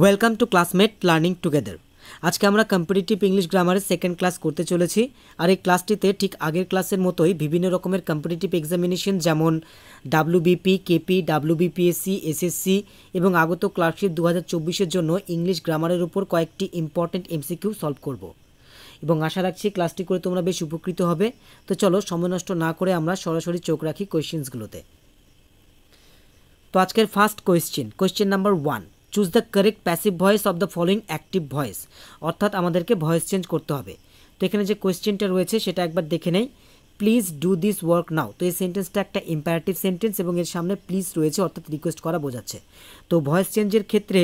Welcome to classmate learning together আজকে আমরা competitive English গ্রামারের সেকেন্ড ক্লাস করতে চলেছি আর এই ক্লাসটিতে ঠিক আগের ক্লাসের মতোই বিভিন্ন রকমের কম্পিটিটিভ এক্সামিনেশন যেমন ডাব্লুবিপি কেপি ডাব্লুবিপিএসসি এসএসসি এবং আগত ক্লাসশিপ দু হাজার জন্য ইংলিশ গ্রামারের উপর কয়েকটি ইম্পর্টেন্ট এমসিকিউ সলভ করব এবং আশা রাখছি ক্লাসটি করে তোমরা বেশ উপকৃত হবে তো চলো সময় নষ্ট না করে আমরা সরাসরি চোখ রাখি কোয়েশ্চেন্সগুলোতে তো আজকের first question question number one choose the correct passive voice of the following active voice অর্থাৎ আমাদেরকে ভয়েস চেঞ্জ করতে হবে তো এখানে যে কোয়েশ্চেনটা রয়েছে সেটা একবার দেখে নেই please do this work now তো এই সেন্টেন্সটা একটা ইম্পারেটিভ সেন্টেন্স এবং এর সামনে প্লিজ রয়েছে অর্থাৎ রিকোয়েস্ট করা বোঝাচ্ছে তো ভয়েস চেঞ্জের ক্ষেত্রে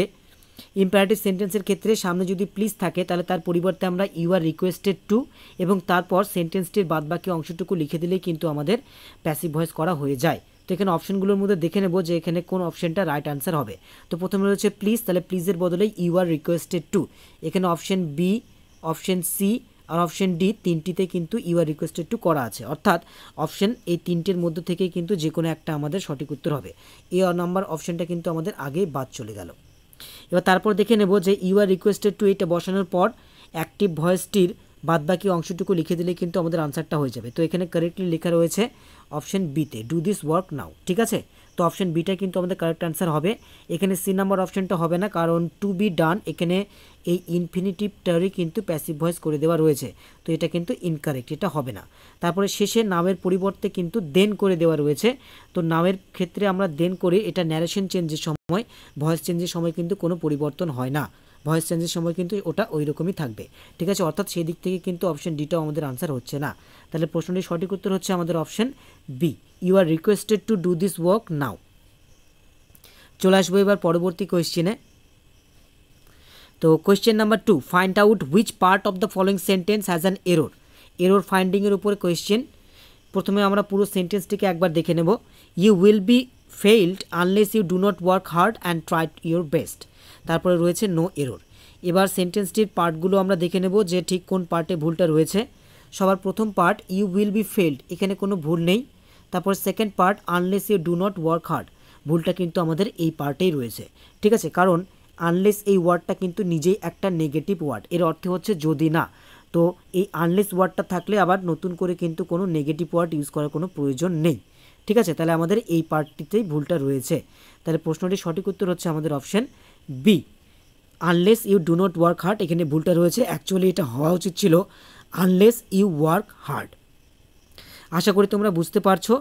ইম্পারেটিভ সেন্টেন্সের ক্ষেত্রে সামনে যদি প্লিজ থাকে তাহলে তার পরিবর্তে আমরা ইউ আর রিকোয়েস্টেড টু এবং তারপর সেন্টেন্সটির বাদবাকি অংশটুকু লিখে দিলেই কিন্তু আমাদের প্যাসিভ ভয়েস করা হয়ে যায় তো এখানে অপশনগুলোর মধ্যে দেখে নেবো যে এখানে কোন অপশনটা রাইট আনসার হবে তো প্রথমে রয়েছে প্লিজ তাহলে প্লিজের বদলে ইউ আর রিকোয়েস্টেড টু এখানে অপশন বি অপশন সি আর অপশন ডি তিনটিতে কিন্তু ইউ আর রিকোয়েস্টেড টু করা আছে অর্থাৎ অপশন এই তিনটির মধ্যে থেকে কিন্তু যে কোনো একটা আমাদের সঠিক উত্তর হবে এ নাম্বার অপশনটা কিন্তু আমাদের আগেই বাদ চলে গেল এবার তারপর দেখে নেব যে ইউ আর রিকোয়েস্টেড টু এটা বসানোর পর অ্যাক্টিভ ভয়েসটির বাদ বাকি অংশটুকু লিখে দিলে কিন্তু আমাদের আনসারটা হয়ে যাবে তো এখানে কারেক্টলি লেখা রয়েছে অপশন বিতে ডু দিস ওয়ার্ক নাও ঠিক আছে তো অপশন বিটা কিন্তু আমাদের কারেক্ট অ্যান্সার হবে এখানে সি নাম্বার অপশনটা হবে না কারণ টু বি ডান এখানে এই ইনফিনিটিভটারই কিন্তু প্যাসিভ ভয়েস করে দেওয়া রয়েছে তো এটা কিন্তু ইনকারেক্ট এটা হবে না তারপরে শেষে নামের পরিবর্তে কিন্তু দেন করে দেওয়া রয়েছে তো নামের ক্ষেত্রে আমরা দেন করে এটা ন্যারেশন চেঞ্জের সময় ভয়েস চেঞ্জের সময় কিন্তু কোনো পরিবর্তন হয় না ভয়েস চেঞ্জের সময় কিন্তু ওটা ওই রকমই থাকবে ঠিক আছে অর্থাৎ সেই দিক থেকে কিন্তু অপশন ডিটাও আমাদের আনসার হচ্ছে না তাহলে প্রশ্নটির সঠিক উত্তর হচ্ছে আমাদের option B you are requested to do this work now চলে আসবো এবার পরবর্তী কোয়েশ্চেনে তো question number two find out which part of the following sentence has an error error ফাইন্ডিংয়ের উপরে কোয়েশ্চেন প্রথমে আমরা পুরো সেন্টেন্সটিকে একবার দেখে নেব you will be failed unless you do not work hard and try your best তারপরে রয়েছে নো এরর এবার সেন্টেন্সটির পার্টগুলো আমরা দেখে নেব যে ঠিক কোন পার্টে ভুলটা রয়েছে সবার প্রথম part you will be failed এখানে কোনো ভুল নেই তারপর second part unless you do not work hard ভুলটা কিন্তু আমাদের এই পার্টেই রয়েছে ঠিক আছে কারণ আনলেস এই ওয়ার্ডটা কিন্তু নিজেই একটা নেগেটিভ ওয়ার্ড এর অর্থ হচ্ছে যদি না তো এই আনলেস ওয়ার্ডটা থাকলে আবার নতুন করে কিন্তু কোনো নেগেটিভ ওয়ার্ড ইউজ করার কোনো প্রয়োজন নেই ঠিক আছে তাহলে আমাদের এই পার্টটিতেই ভুলটা রয়েছে তাহলে প্রশ্নটির সঠিক উত্তর হচ্ছে আমাদের option B unless you do not work hard এখানে ভুলটা রয়েছে অ্যাকচুয়ালি এটা হওয়া উচিত ছিল আনলেস ইউ ওয়ার্ক হার্ড আশা করি তোমরা বুঝতে পারছো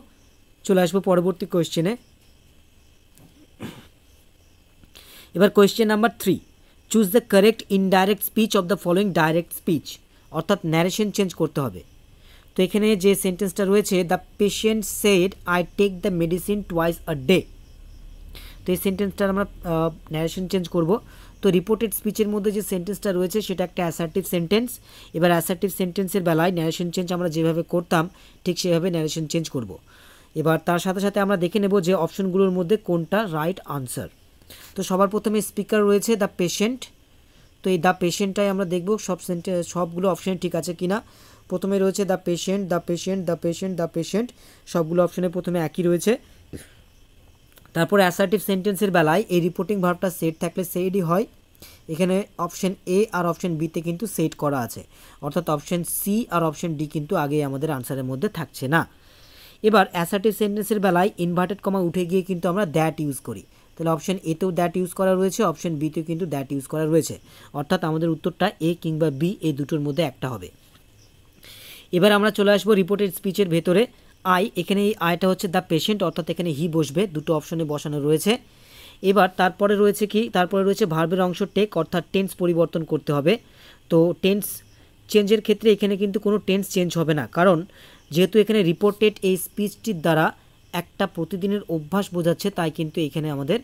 চলে আসবো পরবর্তী কোয়েশ্চেনে এবার question number three choose the correct indirect speech of the following direct speech অর্থাৎ ন্যারেশন চেঞ্জ করতে হবে তো এখানে যে সেন্টেন্সটা রয়েছে the patient said I take the medicine twice a day তো এই সেন্টেন্সটার আমরা ন্যারেশন চেঞ্জ করব তো রিপোর্টেড স্পিচের মধ্যে যে সেন্টেন্সটা রয়েছে সেটা একটা অ্যাসার্টিভ সেন্টেন্স এবার অ্যাসার্টিভ সেন্টেন্সের বেলায় ন্যারেশন চেঞ্জ আমরা যেভাবে করতাম ঠিক সেভাবে ন্যারেশন চেঞ্জ করব। এবার তার সাথে সাথে আমরা দেখে নেব যে অপশনগুলোর মধ্যে কোনটা রাইট আনসার তো সবার প্রথমে স্পিকার রয়েছে দ্য পেশেন্ট তো এই দ্য পেশেন্টটাই আমরা দেখব সব সেন্টে সবগুলো অপশান ঠিক আছে কি না প্রথমে রয়েছে the patient the patient the patient the patient সবগুলো অপশানে প্রথমে একই রয়েছে তারপরে অ্যাসার্টিভ সেন্টেন্সের বেলায় এই রিপোর্টিং ভার্বটা সেট থাকলে সেইডই হয় এখানে অপশন এ আর অপশন বিতে কিন্তু সেট করা আছে অর্থাৎ অপশন সি আর অপশন ডি কিন্তু আগে আমাদের আনসারের মধ্যে থাকছে না এবার অ্যাসার্টিভ সেন্টেন্সের বেলায় ইনভার্টেড কমা উঠে গিয়ে কিন্তু আমরা দ্যাট ইউজ করি তাহলে অপশন এতেও দ্যাট ইউজ করা রয়েছে অপশন বিতেও কিন্তু দ্যাট ইউজ করা রয়েছে অর্থাৎ আমাদের উত্তরটা এ কিংবা বি এই দুটোর মধ্যে একটা হবে এবার আমরা চলে আসবো রিপোর্টেড স্পিচের ভেতরে আই এখানে এই আয়টা হচ্ছে দ্য পেশেন্ট অর্থাৎ এখানে হি বসবে দুটো অপশনে বসানো রয়েছে এবার তারপরে রয়েছে কি তারপরে রয়েছে ভার্বের অংশ টেক অর্থাৎ টেন্স পরিবর্তন করতে হবে তো টেন্স চেঞ্জের ক্ষেত্রে এখানে কিন্তু কোনো টেন্স চেঞ্জ হবে না কারণ যেহেতু এখানে রিপোর্টেড এই স্পিচটির দ্বারা একটা প্রতিদিনের অভ্যাস বোঝাচ্ছে তাই কিন্তু এখানে আমাদের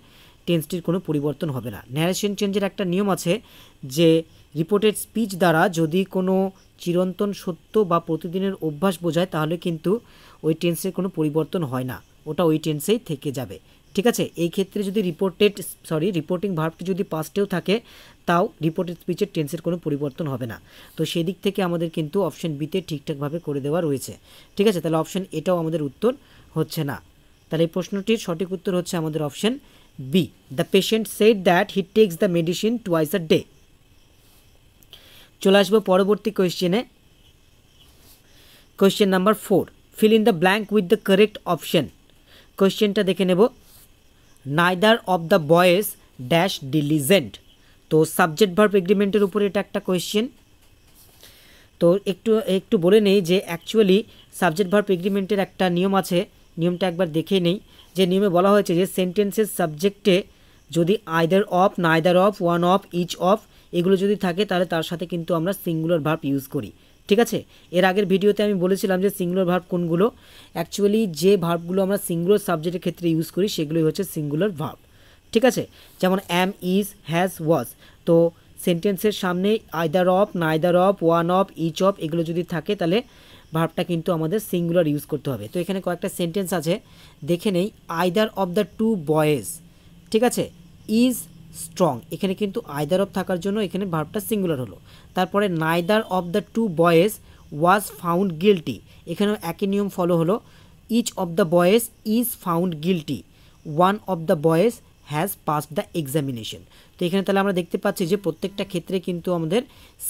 টেন্সটির কোনো পরিবর্তন হবে না ন্যারেশন চেঞ্জের একটা নিয়ম আছে যে রিপোর্টেড স্পিচ দ্বারা যদি কোনো চিরন্তন সত্য বা প্রতিদিনের অভ্যাস বোঝায় তাহলে কিন্তু ওই টেন্সের কোনো পরিবর্তন হয় না ওটা ওই টেন্সেই থেকে যাবে ঠিক আছে এই ক্ষেত্রে যদি রিপোর্টেড সরি রিপোর্টিং ভার্বটি যদি পাস্টেও থাকে তাও রিপোর্টেড স্পিচের টেন্সের কোনো পরিবর্তন হবে না তো সেদিক থেকে আমাদের কিন্তু অপশন বিতে ঠিকঠাকভাবে করে দেওয়া রয়েছে ঠিক আছে তাহলে অপশন এটাও আমাদের উত্তর হচ্ছে না তাহলে এই প্রশ্নটির সঠিক উত্তর হচ্ছে আমাদের option B the patient said that he takes the medicine twice a day চলে আসবো পরবর্তী কোয়েশ্চেনে question number four fill in the blank with the correct option কোয়েশ্চেনটা দেখে নেব neither of the boys dash diligent তো সাবজেক্ট ভার্ব এগ্রিমেন্টের উপরে এটা একটা কোয়েশ্চেন তো একটু একটু বলে নেই যে অ্যাকচুয়ালি সাবজেক্ট ভার্ব এগ্রিমেন্টের একটা নিয়ম আছে নিয়মটা একবার দেখে নেই যে নিয়মে বলা হয়েছে যে সেন্টেন্সের সাবজেক্টে যদি either of neither of one of each of এগুলো যদি থাকে তাহলে তার সাথে কিন্তু আমরা সিঙ্গুলার ভার্ব ইউজ করি ঠিক আছে এর আগের ভিডিওতে আমি বলেছিলাম যে সিঙ্গুলার ভার্ব কোনগুলো অ্যাকচুয়ালি যে ভার্বগুলো আমরা সিঙ্গুলার সাবজেক্টের ক্ষেত্রে ইউজ করি সেগুলোই হচ্ছে সিঙ্গুলার ভার্ব ঠিক আছে যেমন অ্যাম ইজ হ্যাজ ওয়াজ তো সেন্টেন্সের সামনে either of neither of one of each of এগুলো যদি থাকে তাহলে ভার্বটা কিন্তু আমাদের সিঙ্গুলার ইউজ করতে হবে তো এখানে কয়েকটা সেন্টেন্স আছে দেখে নেই either of the two boys ঠিক আছে ইজ স্ট্রং এখানে কিন্তু আয়দার অফ থাকার জন্য এখানে ভার্বটা সিঙ্গুলার হলো তারপরে neither of the two boys was found guilty এখানেও একই নিয়ম ফলো হলো each of the boys is found guilty one of the boys has pass the examination তো এখানে তাহলে আমরা দেখতে পাচ্ছি যে প্রত্যেকটা ক্ষেত্রে কিন্তু আমাদের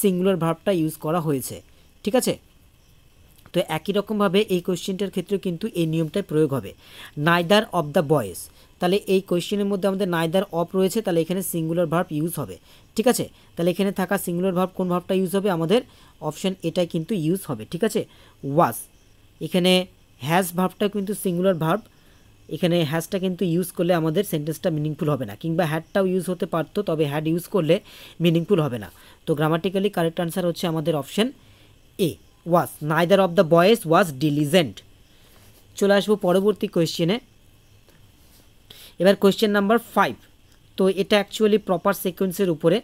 সিঙ্গুলার ভার্বটা ইউজ করা হয়েছে ঠিক আছে তো একই রকমভাবে এই কোশ্চেনটার ক্ষেত্রেও কিন্তু এই নিয়মটাই প্রয়োগ হবে নাইদার অফ দ্য বয়েজ তাহলে এই কোয়েশ্চেনের মধ্যে আমাদের নাইদার অফ রয়েছে তাহলে এখানে সিঙ্গুলার ভার্ব ইউজ হবে ঠিক আছে তাহলে এখানে থাকা সিঙ্গুলার ভার্ব কোন ভাবটা ইউজ হবে আমাদের অপশান এটাই কিন্তু ইউজ হবে ঠিক আছে ওয়াস এখানে হ্যাজ ভার্বটা কিন্তু সিঙ্গুলার ভার্ব এখানে হ্যাশটা কিন্তু ইউজ করলে আমাদের সেন্টেন্সটা মিনিংফুল হবে না কিংবা হ্যাডটাও ইউজ হতে পারতো তবে হ্যাড ইউজ করলে মিনিংফুল হবে না তো গ্রামাটিক্যালি কারেক্ট আনসার হচ্ছে আমাদের option A was neither of the boys was diligent চলে আসবো পরবর্তী কোয়েশ্চেনে এবার কোয়েশ্চেন নাম্বার ফাইভ তো এটা অ্যাকচুয়ালি প্রপার সিকোয়েন্সের উপরে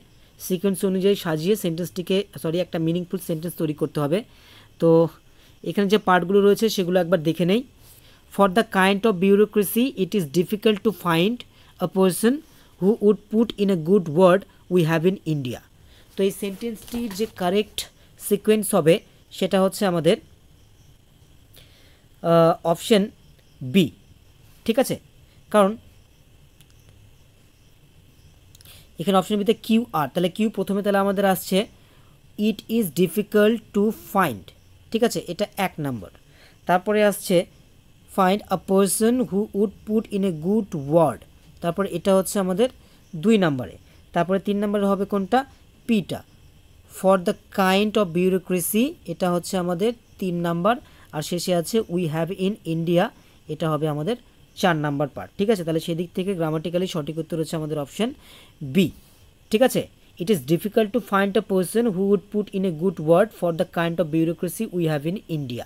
সিকোয়েন্স অনুযায়ী সাজিয়ে সেন্টেন্সটিকে সরি একটা মিনিংফুল সেন্টেন্স তৈরি করতে হবে তো এখানে যে পার্টগুলো রয়েছে সেগুলো একবার দেখে নেই for the kind of bureaucracy it is difficult to find a person who would put in a good word we have in India তো এই সেন্টেন্সটির যে কারেক্ট সিকোয়েন্স হবে সেটা হচ্ছে আমাদের অপশন বি ঠিক আছে কারণ এখানে অপশন বিতে কিউ আর তাহলে কিউ প্রথমে তাহলে আমাদের আসছে it is difficult to find ঠিক আছে এটা এক নম্বর তারপরে আসছে find a person who would put in a good word তারপরে এটা হচ্ছে আমাদের দুই নম্বরে তারপরে তিন নম্বরে হবে কোনটা পিটা for the kind of bureaucracy এটা হচ্ছে আমাদের তিন নাম্বার আর শেষে আছে উই হ্যাভ ইন ইন্ডিয়া এটা হবে আমাদের চার নাম্বার পার্ট ঠিক আছে তাহলে সেদিক থেকে গ্রামাটিক্যালি সঠিক উত্তর হচ্ছে আমাদের অপশান বি ঠিক আছে it is difficult to find a person who would put in a good word for the kind of bureaucracy we have in India.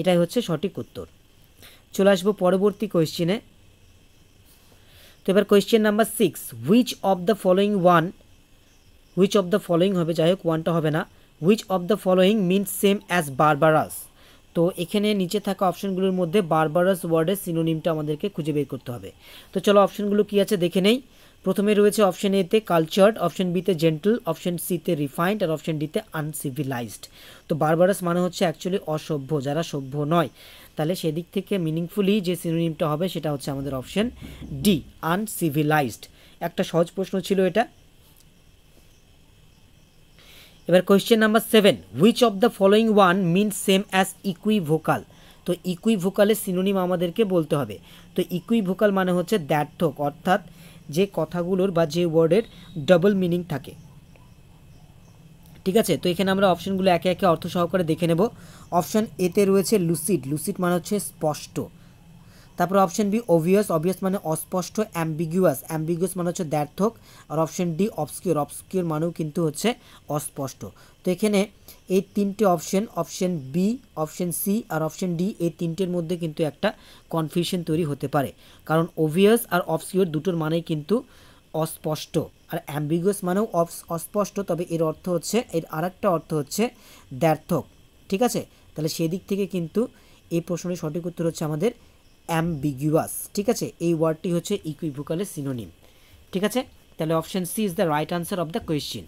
এটাই হচ্ছে সঠিক উত্তর চলে আসবো পরবর্তী কোয়েশ্চেনে তো এবার question number six which of the following one which of the following হবে যাই হোক ওয়ানটা হবে না which of the following means same as barbarous তো এখানে নিচে থাকা অপশনগুলোর মধ্যে বারবারাস ওয়ার্ডের সিনোনিমটা আমাদেরকে খুঁজে বের করতে হবে তো চলো অপশনগুলো কি আছে দেখে নেই প্রথমে রয়েছে অপশন এতে কালচার্ড অপশন বিতে জেন্টল অপশন সিতে রিফাইন্ড আর অপশন ডিতে আনসিভিলাইজড তো বারবারাস মানে হচ্ছে অ্যাকচুয়ালি অসভ্য যারা সভ্য নয় তাহলে সেদিক থেকে মিনিংফুলি যে সিনোনিমটা হবে সেটা হচ্ছে আমাদের অপশন ডি আনসিভিলাইজড একটা সহজ প্রশ্ন ছিল এটা এবার question number seven which of the following one mean same as equivocal তো ইকুই ভোকালের সিনোনিম আমাদেরকে বলতে হবে তো ইকুই ভোকাল মানে হচ্ছে দ্যার্থক অর্থাৎ যে কথাগুলোর বা যে ওয়ার্ডের ডবল মিনিং থাকে ঠিক আছে তো এখানে আমরা অপশনগুলো একে একে অর্থ সহকারে দেখে নেব অপশান এতে রয়েছে লুসিড লুসিড মানে হচ্ছে স্পষ্ট তারপর অপশন বি অভিয়াস অভিয়াস মানে অস্পষ্ট অ্যাম্বিগুয়াস অ্যাম্বিগুয়াস মানে হচ্ছে দ্যার্থক আর অপশন ডি অবসকিউর অবসকিউর মানেও কিন্তু হচ্ছে অস্পষ্ট তো এখানে এই তিনটে option option B option C আর অপশন ডি এই তিনটের মধ্যে কিন্তু একটা কনফিউশন তৈরি হতে পারে কারণ অভিয়াস আর অবসকিউর দুটোর মানেই কিন্তু অস্পষ্ট আর অ্যাম্বিগুয়াস মানেও অস্পষ্ট তবে এর অর্থ হচ্ছে এর আরেকটা অর্থ হচ্ছে দ্যার্থক ঠিক আছে তাহলে সেদিক থেকে কিন্তু এই প্রশ্নের সঠিক উত্তর হচ্ছে আমাদের অ্যাম্বিগুয়াস ঠিক আছে এই ওয়ার্ডটি হচ্ছে ইকুইভুকালের সিনোনিম ঠিক আছে তাহলে option C is the right answer of the question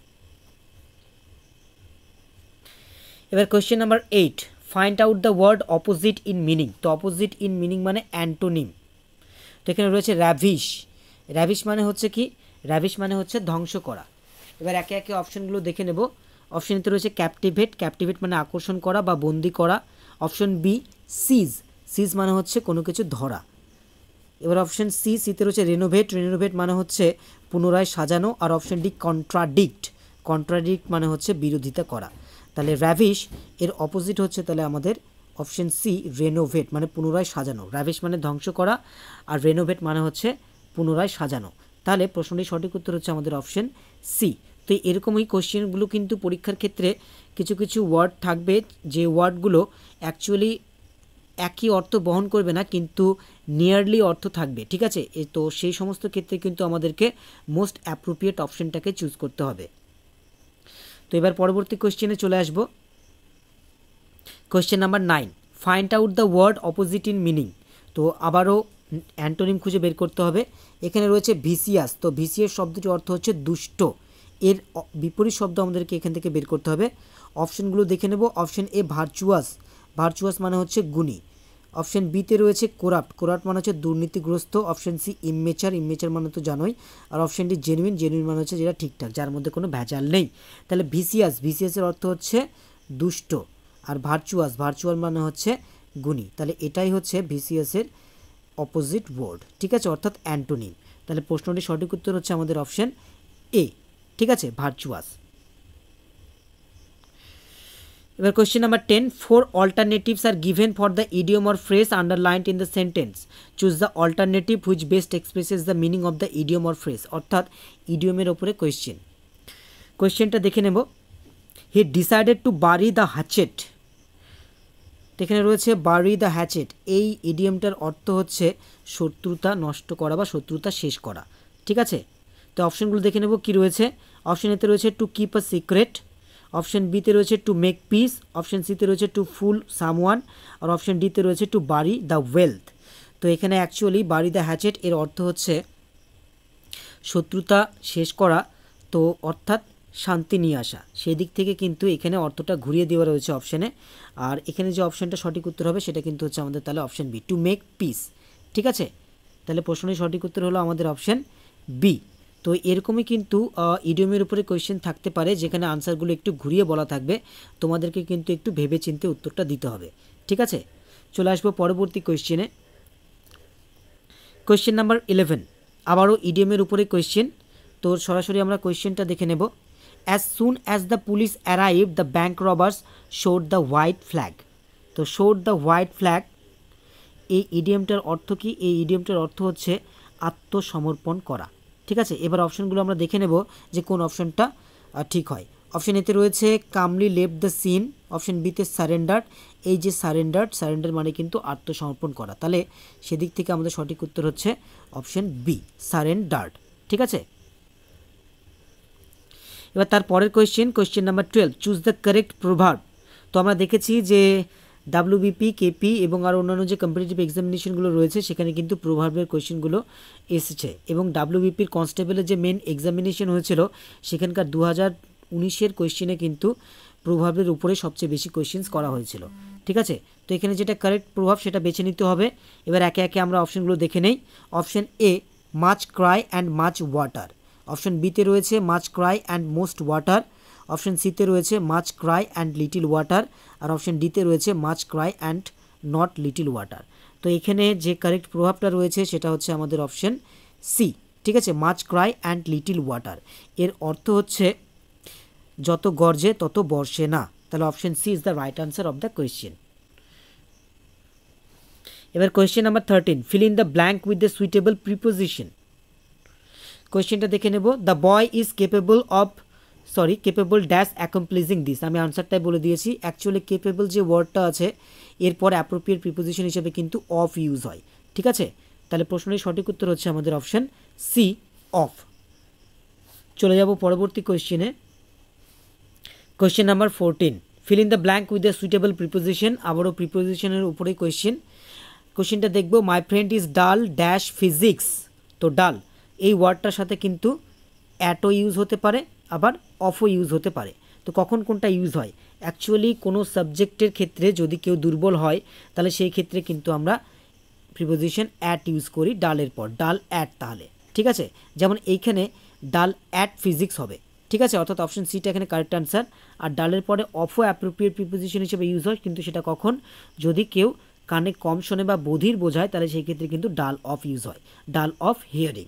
এবার question number eight find out the word opposite in meaning তো অপোজিট ইন মিনিং মানে অ্যান্টোনিম তো এখানে রয়েছে র্যাভিশ র্যাভিশ মানে হচ্ছে কি র্যাভিশ মানে হচ্ছে ধ্বংস করা এবার একে একে অপশনগুলো দেখে নেব অপশানতে রয়েছে ক্যাপটিভেট ক্যাপটিভেট মানে আকর্ষণ করা বা বন্দি করা অপশন বি সিজ সিজ মানে হচ্ছে কোনো কিছু ধরা এবার অপশন সি সিতে রয়েছে রেনোভেট রেনোভেট মানে হচ্ছে পুনরায় সাজানো আর অপশন ডি কন্ট্রাডিক্ট কন্ট্রাডিক্ট মানে হচ্ছে বিরোধিতা করা তাহলে র্যাভিশ এর অপোজিট হচ্ছে তাহলে আমাদের অপশন সি রেনোভেট মানে পুনরায় সাজানো র্যাভিশ মানে ধ্বংস করা আর রেনোভেট মানে হচ্ছে পুনরায় সাজানো তাহলে প্রশ্নটি সঠিক উত্তর হচ্ছে আমাদের অপশন সি তো এরকমই কোশ্চেনগুলো কিন্তু পরীক্ষার ক্ষেত্রে কিছু কিছু ওয়ার্ড থাকবে যে ওয়ার্ডগুলো অ্যাকচুয়ালি একই অর্থ বহন করবে না কিন্তু নিয়ারলি অর্থ থাকবে ঠিক আছে তো সেই সমস্ত ক্ষেত্রে কিন্তু আমাদেরকে মোস্ট অ্যাপ্রোপ্রিয়েট অপশনটাকে চুজ করতে হবে তো এবার পরবর্তী কোয়েশ্চেনে চলে আসব question number nine find out the word opposite in meaning তো আবারও অ্যান্টোনিম খুঁজে বের করতে হবে এখানে রয়েছে ভিসিয়াস তো ভিসিয়াস শব্দটির অর্থ হচ্ছে দুষ্ট এর বিপরীত শব্দ আমাদেরকে এখান থেকে বের করতে হবে অপশনগুলো দেখে নেব অপশন এ ভার্চুয়াস ভার্চুয়াস মানে হচ্ছে গুণী অপশন বিতে রয়েছে কোরাপ্ট কোরাপ্ট মানে হচ্ছে দুর্নীতিগ্রস্ত অপশন সি ইমেচার ইমেচার মানে তো জানোই আর অপশন ডি জেনুইন জেনুইন মানে হচ্ছে যেটা ঠিকঠাক যার মধ্যে কোনো ভেজাল নেই তাহলে ভিসিয়াস ভিসিয়াসের অর্থ হচ্ছে দুষ্ট আর ভার্চুয়াস ভার্চুয়াল মানে হচ্ছে গুণী তাহলে এটাই হচ্ছে ভিসিয়াসের অপোজিট ওয়ার্ড ঠিক আছে অর্থাৎ অ্যান্টোনিম তাহলে প্রশ্নটি সঠিক উত্তর হচ্ছে আমাদের অপশন এ ঠিক আছে ভার্চুয়াস এবার question number ten four alternatives are given for the idiom or phrase underlined in the sentence choose the alternative which best expresses the meaning of the idiom or phrase অর্থাৎ ইডিওমের ওপরে question কোয়েশ্চেনটা দেখে নেব he decided to bury the hatchet এখানে রয়েছে বারি the hatchet এই ইডিয়মটার অর্থ হচ্ছে শত্রুতা নষ্ট করা বা শত্রুতা শেষ করা ঠিক আছে তো অপশনগুলো দেখে নেব কি রয়েছে অপশন এতে রয়েছে to keep a secret option বিতে রয়েছে টু মেক পিস অপশন সিতে রয়েছে টু ফুল সামওয়ান আর অপশন ডিতে রয়েছে টু বাড়ি দ্য ওয়েলথ তো এখানে অ্যাকচুয়ালি বাড়ি দ্য হ্যাচেট এর অর্থ হচ্ছে শত্রুতা শেষ করা তো অর্থাৎ শান্তি নিয়ে আসা সেদিক থেকে কিন্তু এখানে অর্থটা ঘুরিয়ে দেওয়া রয়েছে অপশানে আর এখানে যে অপশানটা সঠিক উত্তর হবে সেটা কিন্তু হচ্ছে আমাদের তাহলে option B to make peace ঠিক আছে তাহলে প্রশ্নের সঠিক উত্তর হলো আমাদের অপশান বি তো এরকমই কিন্তু ইডিওমের উপরে কোয়েশ্চেন থাকতে পারে যেখানে আনসারগুলো একটু ঘুরিয়ে বলা থাকবে তোমাদেরকে কিন্তু একটু ভেবে চিনতে উত্তরটা দিতে হবে ঠিক আছে চলে আসবো পরবর্তী কোয়েশ্চেনে কোয়েশ্চেন নাম্বার ইলেভেন আবারও ইডিএমের উপরে কোয়েশ্চেন তো সরাসরি আমরা কোয়েশ্চেনটা দেখে নেব as soon as the police arrive the bank robbers showed the white flag তো শোড দ্য হোয়াইট ফ্ল্যাগ এই ইডিএমটার অর্থ কি এই ইডিএমটার অর্থ হচ্ছে আত্মসমর্পণ করা ঠিক আছে এবার অপশনগুলো আমরা দেখে নেব যে কোন অপশনটা ঠিক হয় অপশান এতে রয়েছে calmly leave the scene option বিতে সারেন্ডার এই যে সারেন্ডার সারেন্ডার মানে কিন্তু আত্মসমর্পণ করা তাহলে সেদিক থেকে আমাদের সঠিক উত্তর হচ্ছে অপশন বি সারেন্ডার ঠিক আছে এবার তার পরের question question number twelve choose the correct proverb তো আমরা দেখেছি যে ডাব্লিউবিপি কেপি এবং আরও অন্যান্য যে কম্পিটিটিভ এক্সামিনেশনগুলো রয়েছে সেখানে কিন্তু প্রভাবের কোয়েশনগুলো এসেছে এবং ডাব্লিউবিপির কনস্টেবলের যে মেন এক্সামিনেশন হয়েছিল সেখানকার দু হাজার উনিশের কোয়েশ্চেনে কিন্তু প্রভাবের উপরে সবচেয়ে বেশি কোয়েশ্চেন্স করা হয়েছিল ঠিক আছে তো এখানে যেটা কারেক্ট প্রভাব সেটা বেছে নিতে হবে এবার একে একে আমরা অপশানগুলো দেখে নেই option A much cry and much water option বিতে রয়েছে much cry and most water option সিতে রয়েছে much cry and little water আর অপশন ডিতে রয়েছে much cry and not little water তো এখানে যে কারেক্ট প্রভাবটা রয়েছে সেটা হচ্ছে আমাদের অপশন সি ঠিক আছে much cry and little water এর অর্থ হচ্ছে যত গর্জে তত বর্ষে না তাহলে option C is the right answer of the question এবার question number thirteen fill in the blank with the suitable preposition কোয়েশ্চেনটা দেখে নেব the boy is capable of sorry capable dash accomplishing this আমি আনসারটাই বলে দিয়েছি অ্যাকচুয়ালি কেপেবল যে ওয়ার্ডটা আছে এরপর অ্যাপ্রোপ্রিয়েট প্রিপোজিশন হিসেবে কিন্তু অফ ইউজ হয় ঠিক আছে তাহলে প্রশ্নের সঠিক উত্তর হচ্ছে আমাদের অপশান সি অফ চলে যাব পরবর্তী কোয়েশ্চেনে question number fourteen fill in the blank with the suitable preposition আবারও প্রিপোজিশনের উপরেই কোয়েশ্চেন কোয়েশ্চেনটা দেখব my friend is dull dash physics তো ডাল এই ওয়ার্ডটার সাথে কিন্তু অ্যাটো ইউজ হতে পারে আবার অফও ইউজ হতে পারে তো কখন কোনটা ইউজ হয় অ্যাকচুয়ালি কোনো সাবজেক্টের ক্ষেত্রে যদি কেউ দুর্বল হয় তাহলে সেই ক্ষেত্রে কিন্তু আমরা প্রিপোজিশন অ্যাট ইউজ করি ডালের পর ডাল অ্যাট তাহলে ঠিক আছে যেমন এইখানে ডাল অ্যাট ফিজিক্স হবে ঠিক আছে অর্থাৎ অপশন সিটা এখানে কারেক্ট অ্যান্সার আর ডালের পরে অফও অ্যাপ্রোপ্রিয়েট প্রিপোজিশন হিসেবে ইউজ হয় কিন্তু সেটা কখন যদি কেউ কানে কম শোনে বা বধির বোঝায় তাহলে সেই ক্ষেত্রে কিন্তু ডাল অফ ইউজ হয় ডাল অফ হিয়ারিং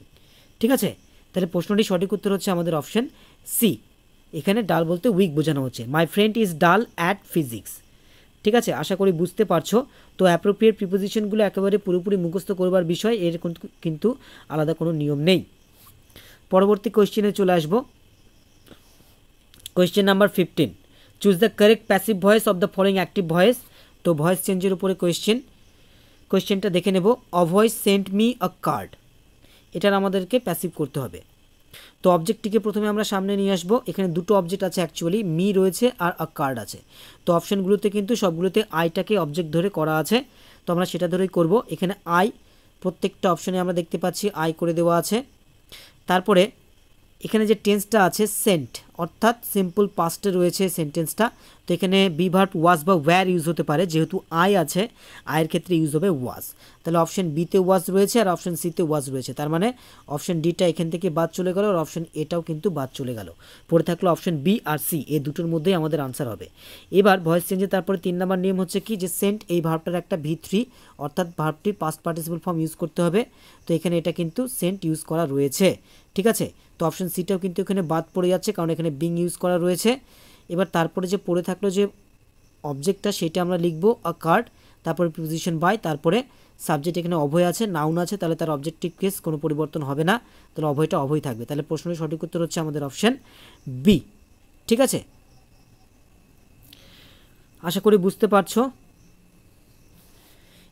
ঠিক আছে তাহলে প্রশ্নটি সঠিক উত্তর হচ্ছে আমাদের অপশন সি এখানে ডাল বলতে উইক বোঝানো হচ্ছে my friend is dull at physics ঠিক আছে আশা করি বুঝতে পারছো তো অ্যাপ্রোপ্রিয়েট প্রিপোজিশনগুলো একেবারে পুরোপুরি মুখস্থ করবার বিষয় এর কিন্তু আলাদা কোনো নিয়ম নেই পরবর্তী কোয়েশ্চেনে চলে আসবো question number fifteen choose the correct passive voice of the following active voice তো ভয়েস চেঞ্জের উপরে কোয়েশ্চেন কোয়েশ্চেনটা দেখে নেব Abhoy sent me a card এটার আমাদেরকে প্যাসিভ করতে হবে তো অবজেক্টটিকে প্রথমে আমরা সামনে নিয়ে আসবো এখানে দুটো অবজেক্ট আছে অ্যাকচুয়ালি মি রয়েছে আর আ কার্ড আছে তো অপশানগুলোতে কিন্তু সবগুলোতে আইটাকে অবজেক্ট ধরে করা আছে তো আমরা সেটা ধরেই করব এখানে আই প্রত্যেকটা অপশানে আমরা দেখতে পাচ্ছি আই করে দেওয়া আছে তারপরে এখানে যে টেন্সটা আছে সেন্ট অর্থাৎ সিম্পল পাস্টে রয়েছে সেন্টেন্সটা তো এখানে বিভার্ট ওয়াজ বা ওয়্যার ইউজ হতে পারে যেহেতু আয় আছে আয়ের ক্ষেত্রে ইউজ হবে ওয়াজ তাহলে অপশন বিতে ওয়াজ রয়েছে আর অপশন সিতে ওয়াজ রয়েছে তার মানে অপশন ডিটা এখান থেকে বাদ চলে গেল আর অপশন এটাও কিন্তু বাদ চলে গেল পড়ে থাকলো অপশন বি আর সি এ দুটোর মধ্যেই আমাদের আনসার হবে এবার ভয়েস চেঞ্জে তারপরে তিন নম্বর নিয়ম হচ্ছে কি যে সেন্ট এই ভার্ভটার একটা ভি থ্রি অর্থাৎ ভার্বটির পাস্ট পার্টিসিপল ফর্ম ইউজ করতে হবে তো এখানে এটা কিন্তু সেন্ট ইউজ করা রয়েছে ঠিক আছে তো অপশন সিটাও কিন্তু এখানে বাদ পড়ে যাচ্ছে কারণ এখানে এখানে বিং ইউজ করা রয়েছে এবার তারপরে যে পড়ে থাকলো যে অবজেক্টটা সেটা আমরা লিখবো আ কার্ড তারপরে প্রিপোজিশন বাই তারপরে সাবজেক্ট এখানে অভয় আছে নাউন আছে তাহলে তার অবজেক্টিভ কেস কোনো পরিবর্তন হবে না তাহলে অভয়টা অভয় থাকবে তাহলে প্রশ্নের সঠিক উত্তর হচ্ছে আমাদের অপশান বি ঠিক আছে আশা করি বুঝতে পারছো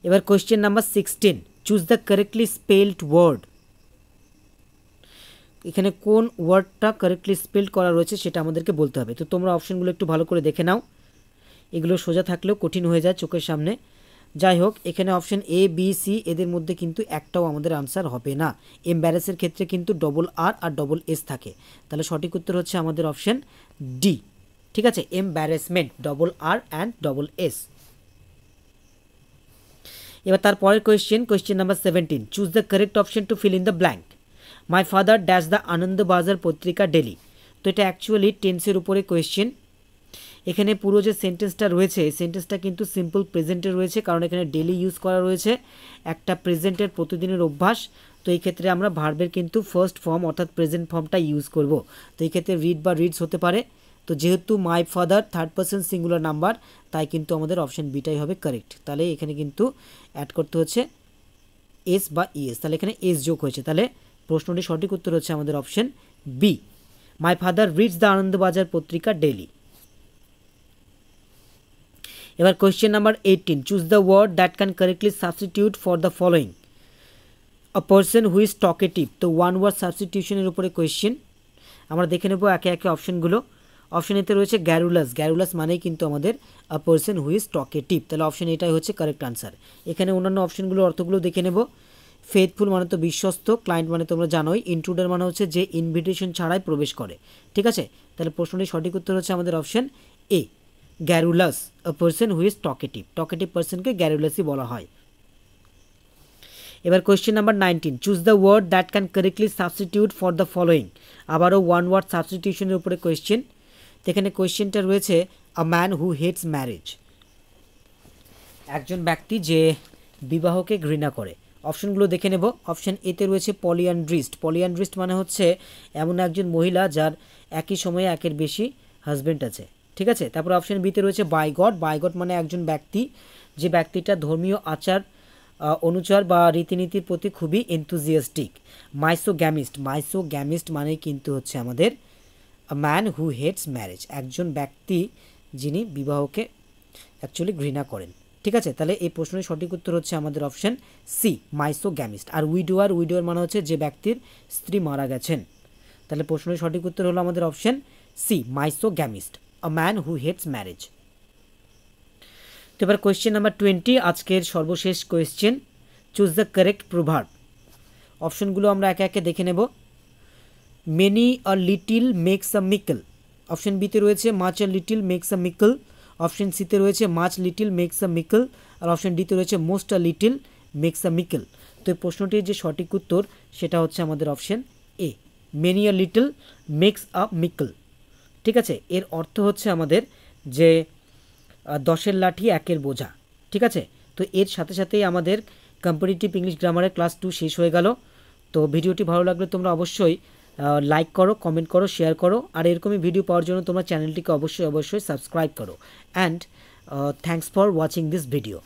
এবার question number sixteen choose the correctly spelled word এখানে কোন ওয়ার্ডটা কারেক্টলি স্পেল করা রয়েছে সেটা আমাদেরকে বলতে হবে তো তোমরা অপশনগুলো একটু ভালো করে দেখে নাও এগুলো সোজা থাকলেও কঠিন হয়ে যায় চোখের সামনে যাই হোক এখানে অপশান এ বি সি এদের মধ্যে কিন্তু একটাও আমাদের আনসার হবে না এমব্যারেসের ক্ষেত্রে কিন্তু ডবল আর আর ডবল এস থাকে তাহলে সঠিক উত্তর হচ্ছে আমাদের অপশান ডি ঠিক আছে embarrassment double R and double S এবার তারপরের question question number seventeen choose the correct option to fill in the blank my father dash the Anandabazar Patrika daily তো এটা অ্যাকচুয়ালি টেন্সের উপরে কোয়েশ্চেন এখানে পুরো যে সেন্টেন্সটা রয়েছে এই সেন্টেন্সটা কিন্তু সিম্পল প্রেজেন্টে রয়েছে কারণ এখানে ডেলি ইউজ করা রয়েছে একটা প্রেজেন্টের প্রতিদিনের অভ্যাস তো এই ক্ষেত্রে আমরা ভার্বের কিন্তু ফার্স্ট ফর্ম অর্থাৎ প্রেজেন্ট ফর্মটা ইউজ করব তো এই ক্ষেত্রে রিড বা রিডস হতে পারে তো যেহেতু my father third person singular number তাই কিন্তু আমাদের অপশান বিটাই হবে কারেক্ট তাহলে এখানে কিন্তু অ্যাড করতে হচ্ছে এস বা ইএস e তাহলে এখানে এস যোগ হয়েছে তাহলে প্রশ্নটি সঠিক উত্তর হচ্ছে আমাদের option B my father reads the Anandabazar Patrika daily এবার question number eighteen choose the word that can correctly substitute for the following a person who is talkative তো ওয়ান ওয়ার্ড সাবস্টিটিউশনের উপরে কোয়েশ্চেন আমরা দেখে নেব একে একে অপশনগুলো অপশন এতে রয়েছে গ্যারুলাস গ্যারুলাস মানেই কিন্তু আমাদের a person who is talkative তাহলে অপশন এটাই হচ্ছে কারেক্ট আনসার এখানে অন্যান্য অপশনগুলো অর্থগুলো দেখে নেব ফেথফুল মানে তো বিশ্বস্ত ক্লায়েন্ট মানে তোমরা জানোই ইনক্লুডার মানে হচ্ছে যে ইনভিটেশন ছাড়াই প্রবেশ করে ঠিক আছে তাহলে প্রশ্নটির সঠিক উত্তর হচ্ছে আমাদের option A garrulous a person who is talkative talkative পার্সনকে গ্যারুলাসই বলা হয় এবার question number nineteen choose the word that can correctly substitute for the following আবারও ওয়ান ওয়ার্ড সাবস্টিটিউশনের উপরে কোয়েশ্চেন এখানে কোয়েশ্চেনটা রয়েছে a man who hates marriage একজন ব্যক্তি যে বিবাহকে ঘৃণা করে অপশনগুলো দেখে নেব অপশন এতে রয়েছে পলিয়ান্ড্রিস্ট পলিয়ান্ড্রিস্ট মানে হচ্ছে এমন একজন মহিলা যার একই সময়ে একের বেশি হাজব্যান্ড আছে ঠিক আছে তারপর অপশন বিতে রয়েছে বাইগট বাইগট মানে একজন ব্যক্তি যে ব্যক্তিটা ধর্মীয় আচার অনুচার বা রীতিনীতির প্রতি খুবই এনথুজিয়াস্টিক মাইসোগ্যামিস্ট মাইসোগ্যামিস্ট মানে কিন্তু হচ্ছে আমাদের ম্যান হু হেটস ম্যারেজ একজন ব্যক্তি যিনি বিবাহকে অ্যাকচুয়ালি ঘৃণা করেন ঠিক আছে তাহলে এই প্রশ্নের সঠিক উত্তর হচ্ছে আমাদের অপশান সি গ্যামিস্ট আর উইডোয়ার উইডোয়ার মানে হচ্ছে যে ব্যক্তির স্ত্রী মারা গেছেন তাহলে প্রশ্নের সঠিক উত্তর হলো আমাদের অপশান সি গ্যামিস্ট a man who hates marriage তো এবার কোয়েশ্চেন নাম্বার টোয়েন্টি আজকের সর্বশেষ question choose the correct proverb অপশনগুলো আমরা একে একে দেখে নেব many a little makes a mickle option বিতে রয়েছে much a little makes a mickle option সিতে রয়েছে much little makes a mickle আর অপশন ডিতে রয়েছে most a little makes a mickle তো এই প্রশ্নটির যে সঠিক উত্তর সেটা হচ্ছে আমাদের option A many a little makes a mickle ঠিক আছে এর অর্থ হচ্ছে আমাদের যে দশের লাঠি একের বোঝা ঠিক আছে তো এর সাথে সাথেই আমাদের কম্পিটিটিভ ইংলিশ গ্রামারের ক্লাস টু শেষ হয়ে গেল তো ভিডিওটি ভালো লাগলে তোমরা অবশ্যই লাইক করো কমেন্ট করো শেয়ার করো আর এরকমই ভিডিও পাওয়ার জন্য তোমার চ্যানেলটিকে অবশ্যই অবশ্যই সাবস্ক্রাইব করো and thanks for watching this video